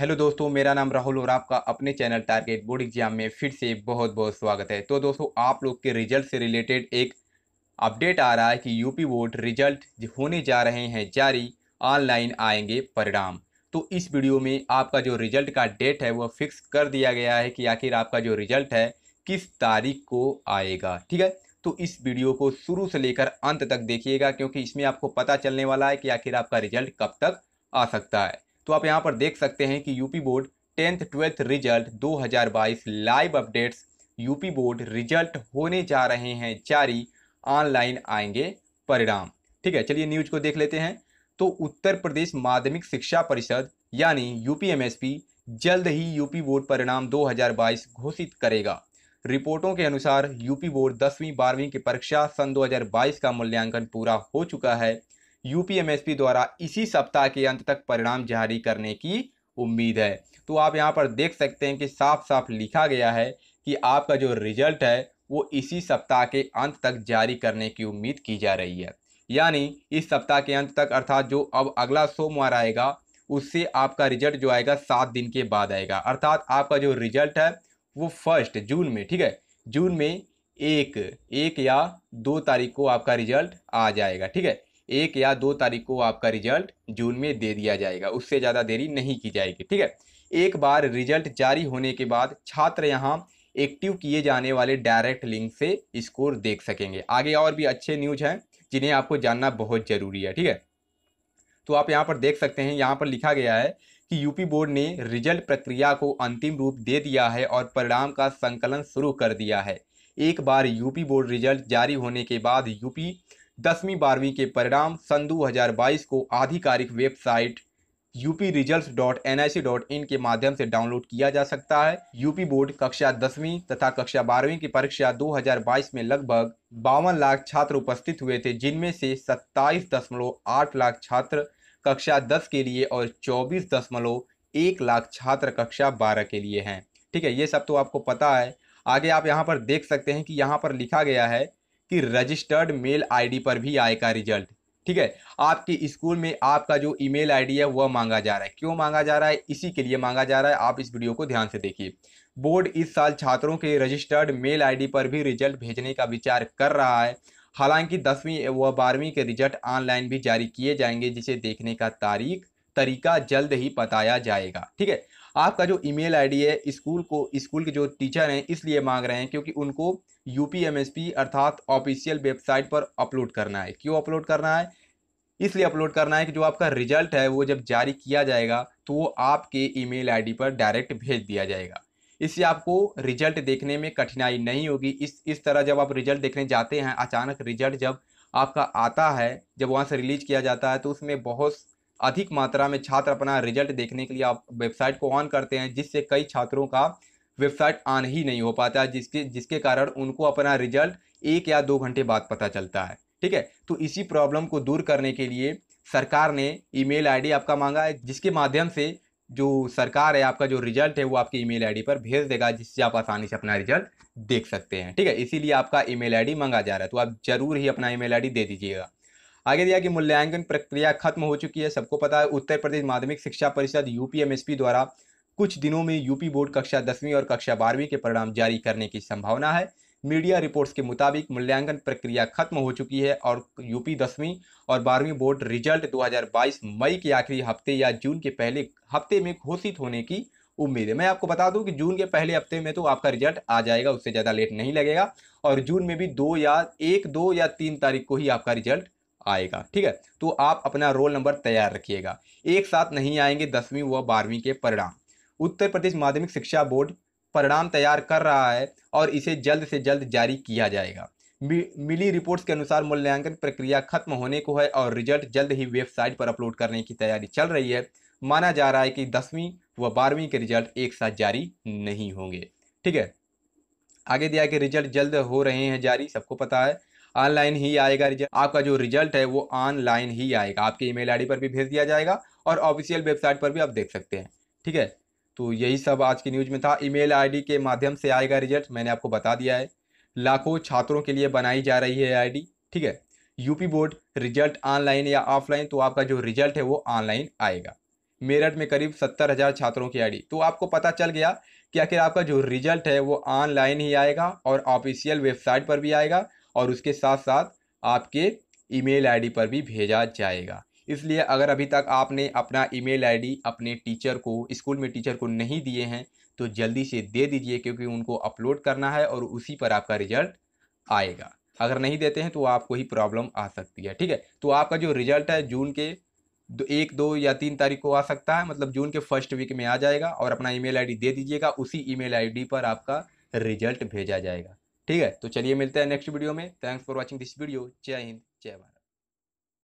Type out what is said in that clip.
hello दोस्तों मेरा नाम राहुल और आपका अपने चैनल टारगेट बोर्ड एग्जाम में फिर से बहुत बहुत स्वागत है तो दोस्तों आप लोग के रिजल्ट से रिलेटेड एक अपडेट आ रहा है कि यूपी बोर्ड रिजल्ट होने जा रहे हैं जारी ऑनलाइन आएंगे परिणाम तो इस वीडियो में आपका जो रिजल्ट का डेट है वह फिक्स कर दिया गया है कि आखिर आपका जो रिजल्ट है किस तारीख को आएगा ठीक है तो इस वीडियो को शुरू से लेकर अंत तक देखिएगा क्योंकि इसमें आपको पता चलने वाला है कि आखिर आपका रिजल्ट कब तक आ सकता है तो आप यहाँ पर देख सकते हैं कि UP board tenth twelfth result 2022 live updates UP board result होने जा रहे हैं जारी ऑनलाइन आएंगे परिणाम ठीक है चलिए न्यूज को देख लेते हैं तो उत्तर प्रदेश माध्यमिक शिक्षा परिषद यानी यूपीएमएसपी जल्द ही यूपी बोर्ड परिणाम 2022 घोषित करेगा रिपोर्टों के अनुसार यूपी बोर्ड दसवीं बारहवीं की परीक्षा सन 2022 का मूल्यांकन पूरा हो चुका है यूपीएमएसपी द्वारा इसी सप्ताह के अंत तक परिणाम जारी करने की उम्मीद है तो आप यहाँ पर देख सकते हैं कि साफ साफ लिखा गया है कि आपका जो रिजल्ट है वो इसी सप्ताह के अंत तक जारी करने की उम्मीद की जा रही है यानी इस सप्ताह के अंत तक अर्थात जो अब अगला सोमवार आएगा उससे आपका रिजल्ट जो आएगा सात दिन के बाद आएगा अर्थात आपका जो रिजल्ट है वो फर्स्ट जून में ठीक है जून में एक एक या दो तारीख को आपका रिजल्ट आ जाएगा ठीक है एक या दो तारीख को आपका रिजल्ट जून में दे दिया जाएगा उससे ज़्यादा देरी नहीं की जाएगी ठीक है एक बार रिजल्ट जारी होने के बाद छात्र यहाँ एक्टिव किए जाने वाले डायरेक्ट लिंक से स्कोर देख सकेंगे आगे और भी अच्छे न्यूज हैं जिन्हें आपको जानना बहुत ज़रूरी है ठीक है तो आप यहाँ पर देख सकते हैं यहाँ पर लिखा गया है कि यूपी बोर्ड ने रिजल्ट प्रक्रिया को अंतिम रूप दे दिया है और परिणाम का संकलन शुरू कर दिया है एक बार यूपी बोर्ड रिजल्ट जारी होने के बाद यूपी दसवीं बारहवीं के परिणाम सन 2022 को आधिकारिक website UP result dot N I C dot in के माध्यम से डाउनलोड किया जा सकता है यूपी बोर्ड कक्षा दसवीं तथा कक्षा बारहवीं की परीक्षा 2022 में लगभग बावन लाख छात्र उपस्थित हुए थे जिनमें से दशमलव आठ लाख छात्र कक्षा दस के लिए और चौबीस दशमलव एक लाख छात्र कक्षा बारह के लिए हैं ठीक है ये सब तो आपको पता है आगे आप यहाँ पर देख सकते हैं कि यहाँ पर लिखा गया है कि रजिस्टर्ड मेल आईडी पर भी आएगा रिजल्ट ठीक है आपके स्कूल में आपका जो ईमेल आईडी है वह मांगा जा रहा है क्यों मांगा जा रहा है इसी के लिए मांगा जा रहा है आप इस वीडियो को ध्यान से देखिए बोर्ड इस साल छात्रों के रजिस्टर्ड मेल आईडी पर भी रिजल्ट भेजने का विचार कर रहा है हालांकि दसवीं व बारहवीं के रिजल्ट ऑनलाइन भी जारी किए जाएंगे जिसे देखने का तारीख तरीका जल्द ही बताया जाएगा ठीक है आपका जो ईमेल आईडी है स्कूल को स्कूल के जो टीचर हैं इसलिए मांग रहे हैं क्योंकि उनको यू अर्थात ऑफिशियल वेबसाइट पर अपलोड करना है क्यों अपलोड करना है इसलिए अपलोड करना है कि जो आपका रिजल्ट है वो जब जारी किया जाएगा तो वो आपके ईमेल आईडी पर डायरेक्ट भेज दिया जाएगा इससे आपको रिजल्ट देखने में कठिनाई नहीं होगी इस इस तरह जब आप रिजल्ट देखने जाते हैं अचानक रिजल्ट जब आपका आता है जब वहाँ से रिलीज किया जाता है तो उसमें बहुत अधिक मात्रा में छात्र अपना रिजल्ट देखने के लिए आप वेबसाइट को ऑन करते हैं जिससे कई छात्रों का वेबसाइट ऑन ही नहीं हो पाता जिसके जिसके कारण उनको अपना रिजल्ट एक या दो घंटे बाद पता चलता है ठीक है तो इसी प्रॉब्लम को दूर करने के लिए सरकार ने ईमेल आईडी आपका मांगा है जिसके माध्यम से जो सरकार है आपका जो रिजल्ट है वो आपकी ईमेल आईडी पर भेज देगा जिससे आप आसानी से अपना रिजल्ट देख सकते हैं ठीक है इसीलिए आपका ईमेल आईडी मांगा जा रहा है तो आप जरूर ही अपना ईमेल आईडी दे दीजिएगा आगे दिया कि मूल्यांकन प्रक्रिया खत्म हो चुकी है सबको पता है उत्तर प्रदेश माध्यमिक शिक्षा परिषद यूपीएमएसपी द्वारा कुछ दिनों में यूपी बोर्ड कक्षा दसवीं और कक्षा बारहवीं के परिणाम जारी करने की संभावना है मीडिया रिपोर्ट्स के मुताबिक मूल्यांकन प्रक्रिया खत्म हो चुकी है और यूपी दसवीं और बारहवीं बोर्ड रिजल्ट 2022 मई के आखिरी हफ्ते या जून के पहले हफ्ते में घोषित होने की उम्मीद है मैं आपको बता दूं कि जून के पहले हफ्ते में तो आपका रिजल्ट आ जाएगा उससे ज़्यादा लेट नहीं लगेगा और जून में भी दो या एक दो या तीन तारीख को ही आपका रिजल्ट आएगा ठीक है तो आप अपना रोल नंबर तैयार रखिएगा एक साथ नहीं आएंगे दसवीं व बारहवीं के परिणाम उत्तर प्रदेश माध्यमिक शिक्षा बोर्ड परिणाम तैयार कर रहा है और इसे जल्द से जल्द जारी किया जाएगा मिली रिपोर्ट्स के अनुसार मूल्यांकन प्रक्रिया खत्म होने को है और रिजल्ट जल्द ही वेबसाइट पर अपलोड करने की तैयारी चल रही है माना जा रहा है कि दसवीं व बारहवीं के रिजल्ट एक साथ जारी नहीं होंगे ठीक है आगे दिया कि रिजल्ट जल्द हो रहे हैं जारी सबको पता है ऑनलाइन ही आएगा रिजल्ट आपका जो रिजल्ट है वो ऑनलाइन ही आएगा आपके ईमेल आईडी पर भी भेज दिया जाएगा और ऑफिशियल वेबसाइट पर भी आप देख सकते हैं ठीक है तो यही सब आज की न्यूज में था ईमेल आईडी के माध्यम से आएगा रिजल्ट मैंने आपको बता दिया है लाखों छात्रों के लिए बनाई जा रही है आई ठीक है यूपी बोर्ड रिजल्ट ऑनलाइन या ऑफलाइन तो आपका जो रिजल्ट है वो ऑनलाइन आएगा मेरठ में करीब सत्तर हज़ार छात्रों की आईडी तो आपको पता चल गया कि आखिर आपका जो रिजल्ट है वो ऑनलाइन ही आएगा और ऑफिशियल वेबसाइट पर भी आएगा और उसके साथ साथ आपके ईमेल आईडी पर भी भेजा जाएगा इसलिए अगर अभी तक आपने अपना ईमेल आईडी अपने टीचर को स्कूल में टीचर को नहीं दिए हैं तो जल्दी से दे दीजिए क्योंकि उनको अपलोड करना है और उसी पर आपका रिजल्ट आएगा अगर नहीं देते हैं तो आपको ही प्रॉब्लम आ सकती है ठीक है तो आपका जो रिजल्ट है जून के दो एक दो या तीन तारीख को आ सकता है मतलब जून के फर्स्ट वीक में आ जाएगा और अपना ईमेल आईडी दे दीजिएगा उसी ईमेल आईडी पर आपका रिजल्ट भेजा जाएगा ठीक है तो चलिए मिलते हैं नेक्स्ट वीडियो में thanks for watching this video जय हिंद जय भारत